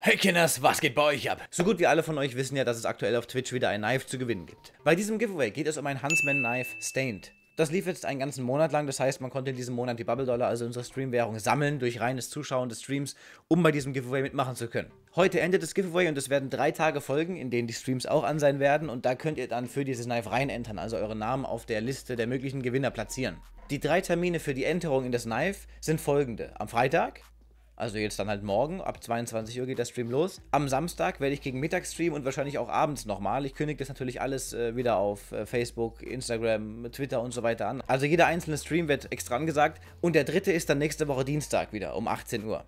Hey Kinders, was geht bei euch ab? So gut wie alle von euch wissen ja, dass es aktuell auf Twitch wieder ein Knife zu gewinnen gibt. Bei diesem Giveaway geht es um ein Huntsman Knife Stained. Das lief jetzt einen ganzen Monat lang, das heißt, man konnte in diesem Monat die Bubble Dollar, also unsere Streamwährung, sammeln durch reines Zuschauen des Streams, um bei diesem Giveaway mitmachen zu können. Heute endet das Giveaway und es werden drei Tage folgen, in denen die Streams auch an sein werden und da könnt ihr dann für dieses Knife reinentern, also euren Namen auf der Liste der möglichen Gewinner platzieren. Die drei Termine für die Enterung in das Knife sind folgende. Am Freitag, also jetzt dann halt morgen, ab 22 Uhr geht der Stream los. Am Samstag werde ich gegen Mittag streamen und wahrscheinlich auch abends nochmal. Ich kündige das natürlich alles äh, wieder auf äh, Facebook, Instagram, Twitter und so weiter an. Also jeder einzelne Stream wird extra angesagt. Und der dritte ist dann nächste Woche Dienstag wieder um 18 Uhr.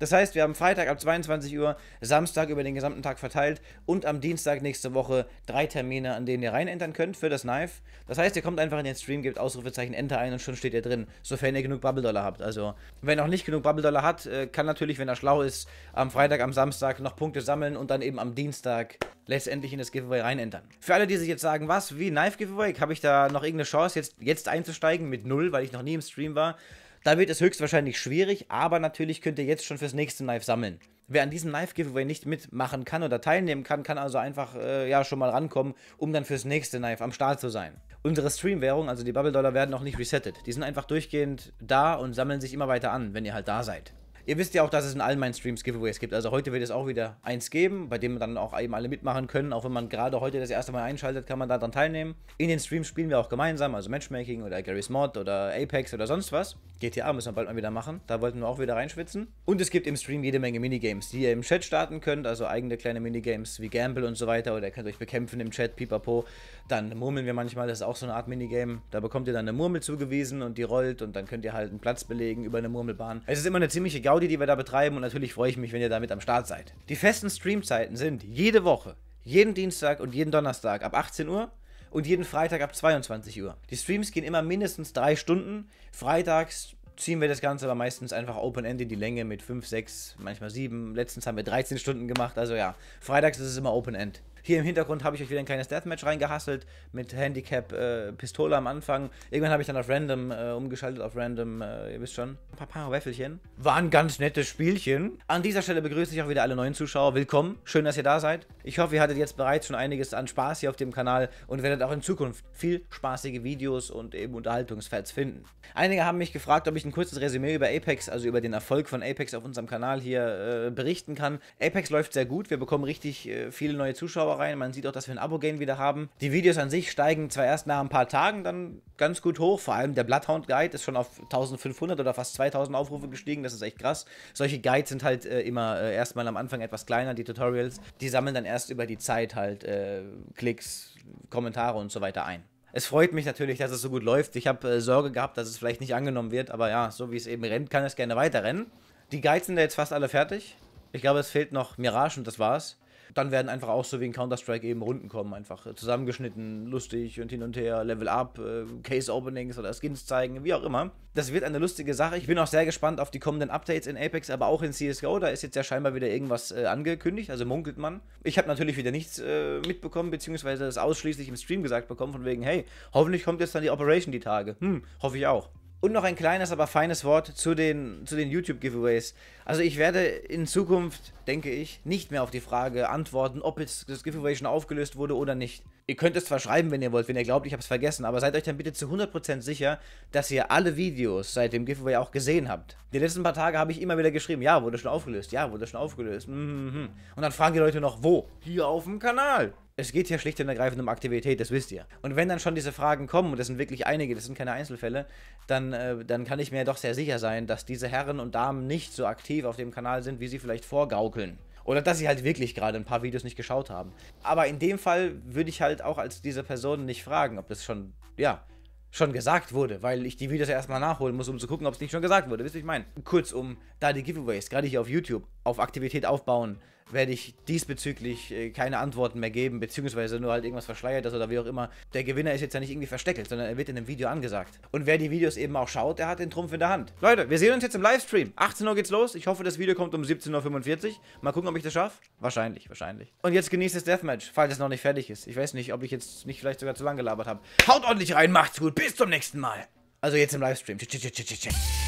Das heißt, wir haben Freitag ab 22 Uhr, Samstag über den gesamten Tag verteilt und am Dienstag nächste Woche drei Termine, an denen ihr reinentern könnt für das Knife. Das heißt, ihr kommt einfach in den Stream, gebt Ausrufezeichen Enter ein und schon steht ihr drin, sofern ihr genug Bubble-Dollar habt. Also, wer noch nicht genug Bubble-Dollar hat, äh, kann natürlich, wenn er schlau ist, am Freitag, am Samstag noch Punkte sammeln und dann eben am Dienstag letztendlich in das Giveaway reinentern. Für alle, die sich jetzt sagen, was, wie Knife Giveaway, habe ich da noch irgendeine Chance, jetzt, jetzt einzusteigen mit null, weil ich noch nie im Stream war? Da wird es höchstwahrscheinlich schwierig, aber natürlich könnt ihr jetzt schon fürs nächste Knife sammeln. Wer an diesem Knife-Giveaway nicht mitmachen kann oder teilnehmen kann, kann also einfach äh, ja, schon mal rankommen, um dann fürs nächste Knife am Start zu sein. Unsere Stream-Währung, also die Bubble-Dollar, werden auch nicht resettet. Die sind einfach durchgehend da und sammeln sich immer weiter an, wenn ihr halt da seid. Ihr wisst ja auch, dass es in allen meinen Streams Giveaways gibt. Also heute wird es auch wieder eins geben, bei dem dann auch eben alle mitmachen können. Auch wenn man gerade heute das erste Mal einschaltet, kann man daran teilnehmen. In den Streams spielen wir auch gemeinsam, also Matchmaking oder Gary's Mod oder Apex oder sonst was. GTA müssen wir bald mal wieder machen. Da wollten wir auch wieder reinschwitzen. Und es gibt im Stream jede Menge Minigames, die ihr im Chat starten könnt. Also eigene kleine Minigames wie Gamble und so weiter. Oder ihr könnt euch bekämpfen im Chat, pipapo. Dann murmeln wir manchmal, das ist auch so eine Art Minigame. Da bekommt ihr dann eine Murmel zugewiesen und die rollt und dann könnt ihr halt einen Platz belegen über eine Murmelbahn. Es ist immer eine ziemliche Gau Gaudi, die wir da betreiben und natürlich freue ich mich, wenn ihr damit am Start seid. Die festen Streamzeiten sind jede Woche, jeden Dienstag und jeden Donnerstag ab 18 Uhr und jeden Freitag ab 22 Uhr. Die Streams gehen immer mindestens drei Stunden. Freitags ziehen wir das Ganze aber meistens einfach open-end in die Länge mit 5, 6, manchmal 7. Letztens haben wir 13 Stunden gemacht. Also ja, freitags ist es immer open-end. Hier im Hintergrund habe ich euch wieder ein kleines Deathmatch reingehasselt mit Handicap äh, Pistole am Anfang. Irgendwann habe ich dann auf Random äh, umgeschaltet, auf Random, äh, ihr wisst schon. Ein paar, paar Wäffelchen. ein ganz nettes Spielchen. An dieser Stelle begrüße ich auch wieder alle neuen Zuschauer. Willkommen, schön, dass ihr da seid. Ich hoffe, ihr hattet jetzt bereits schon einiges an Spaß hier auf dem Kanal und werdet auch in Zukunft viel spaßige Videos und eben Unterhaltungsfads finden. Einige haben mich gefragt, ob ich ein kurzes Resümee über Apex, also über den Erfolg von Apex auf unserem Kanal hier äh, berichten kann. Apex läuft sehr gut, wir bekommen richtig äh, viele neue Zuschauer Follower rein. Man sieht auch, dass wir ein Abo-Gain wieder haben. Die Videos an sich steigen zwar erst nach ein paar Tagen dann ganz gut hoch. Vor allem der Bloodhound Guide ist schon auf 1500 oder fast 2000 Aufrufe gestiegen. Das ist echt krass. Solche Guides sind halt äh, immer äh, erstmal am Anfang etwas kleiner, die Tutorials. Die sammeln dann erst über die Zeit halt äh, Klicks, Kommentare und so weiter ein es freut mich natürlich, dass es so gut läuft. Ich habe äh, Sorge gehabt, dass es vielleicht nicht angenommen wird, aber ja, so wie es eben rennt, kann es gerne weiter rennen. Die Guides sind ja jetzt fast alle fertig. Ich glaube, es fehlt noch Mirage und das war's dann werden einfach auch so wie in Counter-Strike eben Runden kommen, einfach äh, zusammengeschnitten, lustig und hin und her, Level Up, äh, Case-Openings oder Skins zeigen, wie auch immer. Das wird eine lustige Sache. Ich bin auch sehr gespannt auf die kommenden Updates in Apex, aber auch in CSGO. Da ist jetzt ja scheinbar wieder irgendwas äh, angekündigt, also munkelt man. Ich habe natürlich wieder nichts äh, mitbekommen, beziehungsweise das ausschließlich im Stream gesagt bekommen, von wegen, hey, hoffentlich kommt jetzt dann die Operation die Tage. Hm, hoffe ich auch. Und noch ein kleines, aber feines Wort zu den, zu den YouTube-Giveaways. Also ich werde in Zukunft, denke ich, nicht mehr auf die Frage antworten, ob jetzt das Giveaway schon aufgelöst wurde oder nicht. Ihr könnt es zwar schreiben, wenn ihr wollt, wenn ihr glaubt, ich habe es vergessen, aber seid euch dann bitte zu 100% sicher, dass ihr alle Videos seit dem Giveaway auch gesehen habt. Die letzten paar Tage habe ich immer wieder geschrieben, ja, wurde schon aufgelöst, ja, wurde schon aufgelöst. Mhm, mhm, mhm. Und dann fragen die Leute noch, wo? Hier auf dem Kanal. Es geht hier schlicht und ergreifend um Aktivität, das wisst ihr. Und wenn dann schon diese Fragen kommen, und das sind wirklich einige, das sind keine Einzelfälle, dann, äh, dann kann ich mir doch sehr sicher sein, dass diese Herren und Damen nicht so aktiv auf dem Kanal sind, wie sie vielleicht vorgaukeln. Oder dass sie halt wirklich gerade ein paar Videos nicht geschaut haben. Aber in dem Fall würde ich halt auch als diese Person nicht fragen, ob das schon, ja, schon gesagt wurde, weil ich die Videos ja erstmal nachholen muss, um zu gucken, ob es nicht schon gesagt wurde. Wisst ihr, was ich meine? Kurzum, da die Giveaways, gerade hier auf YouTube, auf Aktivität aufbauen, werde ich diesbezüglich äh, keine Antworten mehr geben, beziehungsweise nur halt irgendwas verschleiert oder wie auch immer. Der Gewinner ist jetzt ja nicht irgendwie versteckelt, sondern er wird in einem Video angesagt. Und wer die Videos eben auch schaut, der hat den Trumpf in der Hand. Leute, wir sehen uns jetzt im Livestream. 18 Uhr geht's los. Ich hoffe, das Video kommt um 17.45 Uhr. Mal gucken, ob ich das schaffe. Wahrscheinlich, wahrscheinlich. Und jetzt genießt das Deathmatch, falls es noch nicht fertig ist. Ich weiß nicht, ob ich jetzt nicht vielleicht sogar zu lang gelabert habe. Haut ordentlich rein, macht's gut, bis zum nächsten Mal. Also jetzt im Livestream. Tschüss, tschüss, tschüss, tschüss.